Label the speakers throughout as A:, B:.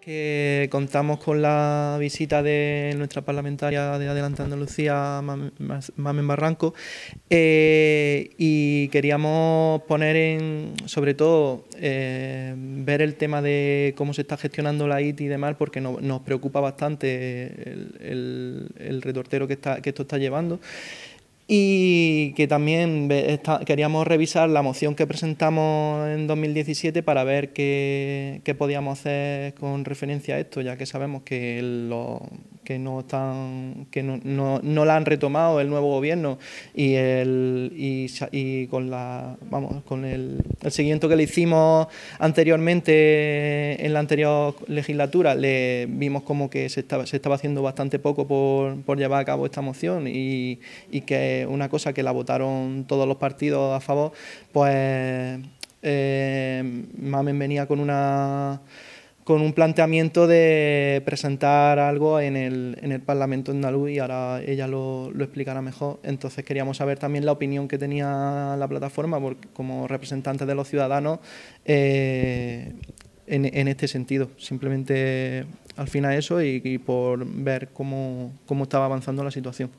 A: que contamos con la visita de nuestra parlamentaria de Adelante Andalucía, Mamen Barranco, eh, y queríamos poner en, sobre todo, eh, ver el tema de cómo se está gestionando la IT y demás, porque nos preocupa bastante el, retortero que, que esto está llevando y que también queríamos revisar la moción que presentamos en 2017 para ver qué, qué podíamos hacer con referencia a esto, ya que sabemos que lo, que no, están, que no, la han retomado el nuevo gobierno y, el, y, con, la, vamos, con el, el, seguimiento que le hicimos anteriormente en la anterior legislatura, le vimos como que se estaba, se estaba haciendo bastante poco por, llevar a cabo esta moción y, que una cosa que la votaron todos los partidos a favor, pues eh, Mamen venía con una con un planteamiento de presentar algo en el, en el Parlamento andaluz y ahora ella lo, explicará mejor. Entonces queríamos saber también la opinión que tenía la plataforma como representante de los ciudadanos eh, en, este sentido. Simplemente al fin final eso y, y por ver cómo estaba avanzando la situación.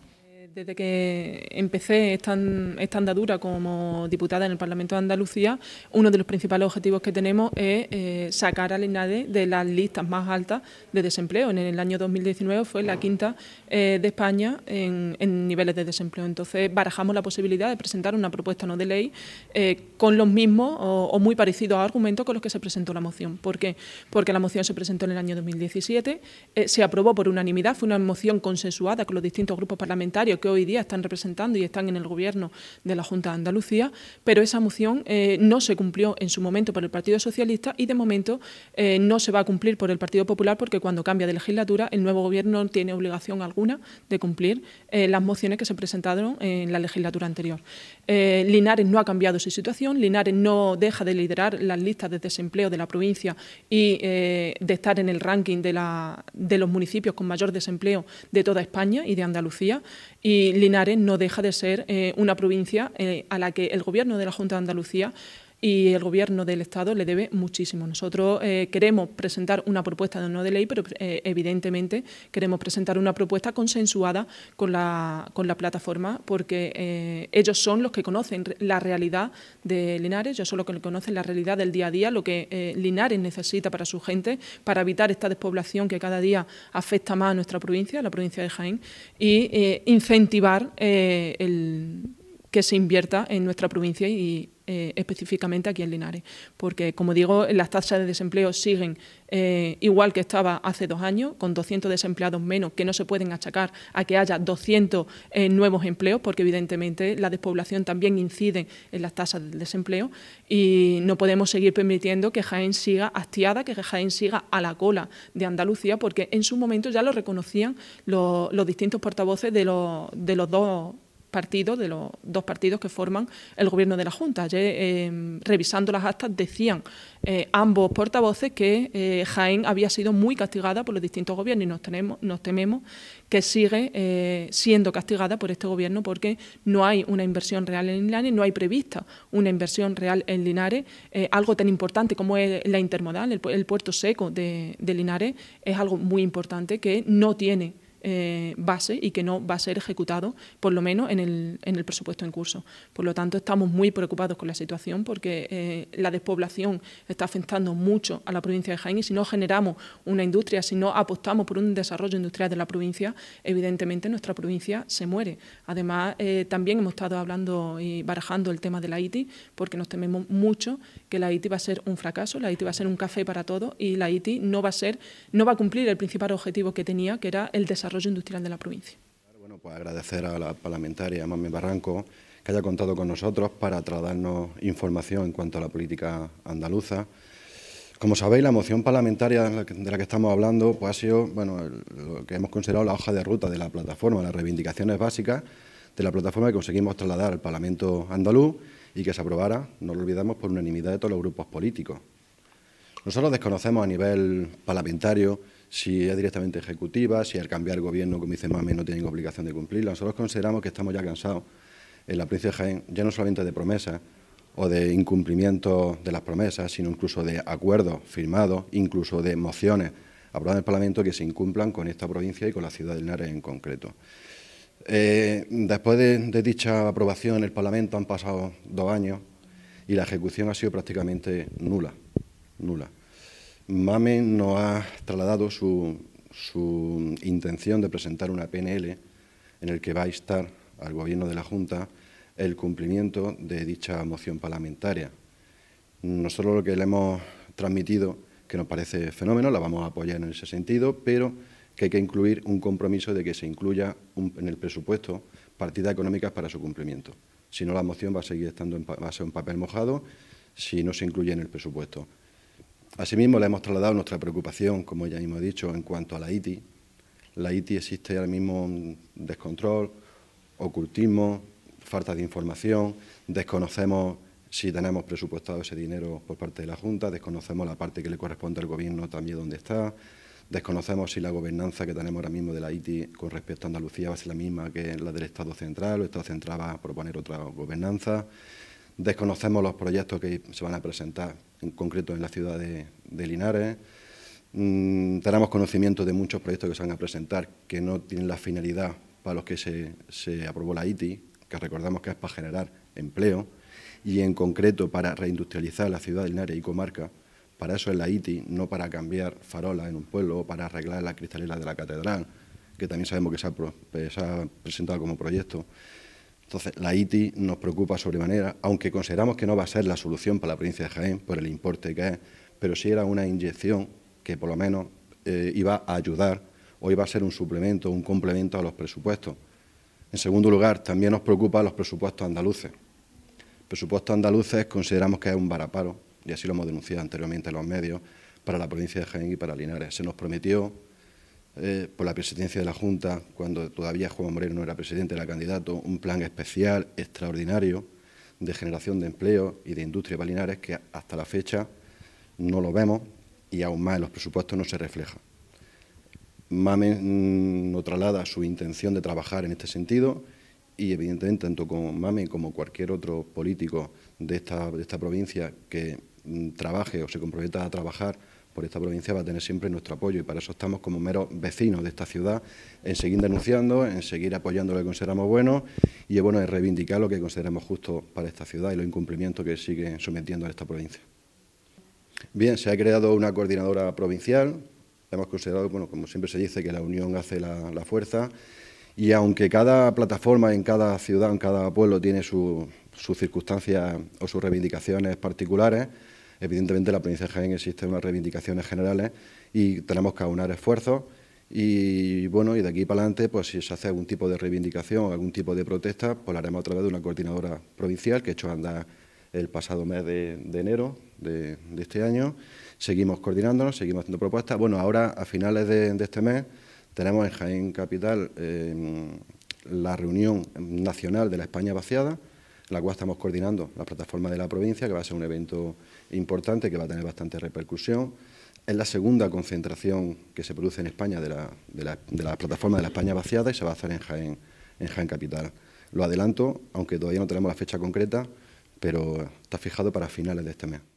B: Desde que empecé esta, andadura como diputada en el Parlamento de Andalucía, uno de los principales objetivos que tenemos es eh, sacar a la INADE de las listas más altas de desempleo. En el año 2019 fue la quinta eh, de España en, niveles de desempleo. Entonces, barajamos la posibilidad de presentar una propuesta no de ley eh, con los mismos o, muy parecidos argumentos con los que se presentó la moción. ¿Por qué? Porque la moción se presentó en el año 2017, se aprobó por unanimidad, fue una moción consensuada con los distintos grupos parlamentarios que hoy día están representando y están en el gobierno de la Junta de Andalucía, pero esa moción eh, no se cumplió en su momento por el Partido Socialista y de momento eh, no se va a cumplir por el Partido Popular porque cuando cambia de legislatura el nuevo gobierno no tiene obligación alguna de cumplir eh, las mociones que se presentaron en la legislatura anterior. Linares no ha cambiado su situación, Linares no deja de liderar las listas de desempleo de la provincia y de estar en el ranking de, los municipios con mayor desempleo de toda España y de Andalucía y Linares no deja de ser eh, una provincia eh, a la que el Gobierno de la Junta de Andalucía y el gobierno del Estado le debe muchísimo. Nosotros eh, queremos presentar una propuesta de no de ley, pero eh, evidentemente queremos presentar una propuesta consensuada con la, con la plataforma, porque eh, ellos son los que conocen la realidad de Linares, ellos son los que conocen la realidad del día a día, lo que Linares necesita para su gente, para evitar esta despoblación que cada día afecta más a nuestra provincia, a la provincia de Jaén, y incentivar el que se invierta en nuestra provincia y eh, específicamente aquí en Linares. Porque, como digo, las tasas de desempleo siguen eh, igual que estaba hace dos años, con 200 desempleados menos, que no se pueden achacar a que haya 200 eh, nuevos empleos, porque evidentemente la despoblación también incide en las tasas de desempleo y no podemos seguir permitiendo que Jaén siga hastiada, que Jaén siga a la cola de Andalucía, porque en su momento ya lo reconocían los, los distintos portavoces de los, de los dos partidos, de los dos partidos que forman el gobierno de la Junta. Ayer, em, revisando las actas, decían eh, ambos portavoces que eh, Jaén había sido muy castigada por los distintos gobiernos y nos, tememos que sigue eh, siendo castigada por este gobierno porque no hay una inversión real en Linares, no hay prevista una inversión real en Linares. algo tan importante como es la intermodal, el, puerto seco de, de Linares, es algo muy importante que no tiene eh, base y que no va a ser ejecutado, por lo menos en el, presupuesto en curso. Por lo tanto, estamos muy preocupados con la situación porque eh, la despoblación está afectando mucho a la provincia de Jaén y si no generamos una industria, si no apostamos por un desarrollo industrial de la provincia, evidentemente nuestra provincia se muere. Además, eh, también hemos estado hablando y barajando el tema de la ITI porque nos tememos mucho que la ITI va a ser un fracaso, la ITI va a ser un café para todos y la ITI no va a ser, no va a cumplir el principal objetivo que tenía, que era el desarrollo desarrollo industrial de la provincia.
C: Bueno, pues agradecer a la parlamentaria Mami Barranco que haya contado con nosotros para trasladarnos información en cuanto a la política andaluza. Como sabéis, la moción parlamentaria de la que estamos hablando pues, ha sido bueno, lo que hemos considerado la hoja de ruta de la plataforma, las reivindicaciones básicas de la plataforma que conseguimos trasladar al Parlamento andaluz y que se aprobara, no lo olvidamos, por unanimidad de todos los grupos políticos. Nosotros desconocemos a nivel parlamentario si es directamente ejecutiva, si al cambiar el gobierno, como dice Mame, no tienen obligación de cumplirla. Nosotros consideramos que estamos ya cansados en la provincia de Jaén, ya no solamente de promesas o de incumplimiento de las promesas, sino incluso de acuerdos firmados, incluso de mociones aprobadas en el Parlamento que se incumplan con esta provincia y con la ciudad de Linares en concreto. Eh, después de, de, dicha aprobación en el Parlamento han pasado dos años y la ejecución ha sido prácticamente nula, nula. MAME no ha trasladado su, intención de presentar una PNL en el que va a instar al Gobierno de la Junta el cumplimiento de dicha moción parlamentaria. Nosotros lo que le hemos transmitido, que nos parece fenómeno, la vamos a apoyar en ese sentido, pero que hay que incluir un compromiso de que se incluya en el presupuesto partidas económicas para su cumplimiento. Si no, la moción va a seguir estando en, va a ser un papel mojado si no se incluye en el presupuesto. Asimismo, le hemos trasladado nuestra preocupación, como ya mismo dicho, en cuanto a la ITI. La ITI existe ahora mismo descontrol, ocultismo, falta de información, desconocemos si tenemos presupuestado ese dinero por parte de la Junta, desconocemos la parte que le corresponde al Gobierno también donde está, desconocemos si la gobernanza que tenemos ahora mismo de la ITI con respecto a Andalucía va a ser la misma que la del Estado central o el Estado central va a proponer otra gobernanza. Desconocemos los proyectos que se van a presentar, en concreto en la ciudad de, Linares. Mm, tenemos conocimiento de muchos proyectos que se van a presentar que no tienen la finalidad para los que se, aprobó la ITI, que recordamos que es para generar empleo y en concreto para reindustrializar la ciudad de Linares y comarca. Para eso es la ITI, no para cambiar farolas en un pueblo o para arreglar la cristaleras de la catedral, que también sabemos que se ha presentado como proyecto. Entonces, la ITI nos preocupa sobremanera, aunque consideramos que no va a ser la solución para la provincia de Jaén por el importe que es, pero sí era una inyección que por lo menos eh, iba a ayudar o iba a ser un suplemento, un complemento a los presupuestos. En segundo lugar, también nos preocupan los presupuestos andaluces. Presupuestos andaluces consideramos que es un varaparo, y así lo hemos denunciado anteriormente en los medios, para la provincia de Jaén y para Linares. Se nos prometió eh, por la presidencia de la Junta, cuando todavía Juan Moreno no era presidente, era candidato, un plan especial, extraordinario, de generación de empleo y de industrias balinares, que hasta la fecha no lo vemos y aún más en los presupuestos no se refleja. Mamen mm, no traslada su intención de trabajar en este sentido y evidentemente tanto con Mamen como cualquier otro político de esta, de esta provincia que mm, trabaje o se comprometa a trabajar por esta provincia va a tener siempre nuestro apoyo y para eso estamos como meros vecinos de esta ciudad en seguir denunciando, en seguir apoyando lo que consideramos bueno y bueno, en reivindicar lo que consideramos justo para esta ciudad y los incumplimientos que siguen sometiendo a esta provincia. Bien, se ha creado una coordinadora provincial, hemos considerado, bueno, como siempre se dice, que la unión hace la, fuerza y aunque cada plataforma en cada ciudad, en cada pueblo tiene sus circunstancias o sus reivindicaciones particulares, Evidentemente, en la provincia de Jaén existen unas reivindicaciones generales y tenemos que aunar esfuerzos. Y bueno, y de aquí para adelante, pues si se hace algún tipo de reivindicación o algún tipo de protesta, pues lo haremos a través de una coordinadora provincial que he hecho andar el pasado mes de, enero de, este año. Seguimos coordinándonos, seguimos haciendo propuestas. Bueno, ahora a finales de, este mes tenemos en Jaén Capital em, la reunión nacional de la España vaciada, la cual estamos coordinando la plataforma de la provincia, que va a ser un evento importante que va a tener bastante repercusión. Es la segunda concentración que se produce en España de la, plataforma de la España vaciada y se va a hacer en Jaén, en Jaén Capital. Lo adelanto, aunque todavía no tenemos la fecha concreta,
B: pero está fijado para finales de este mes.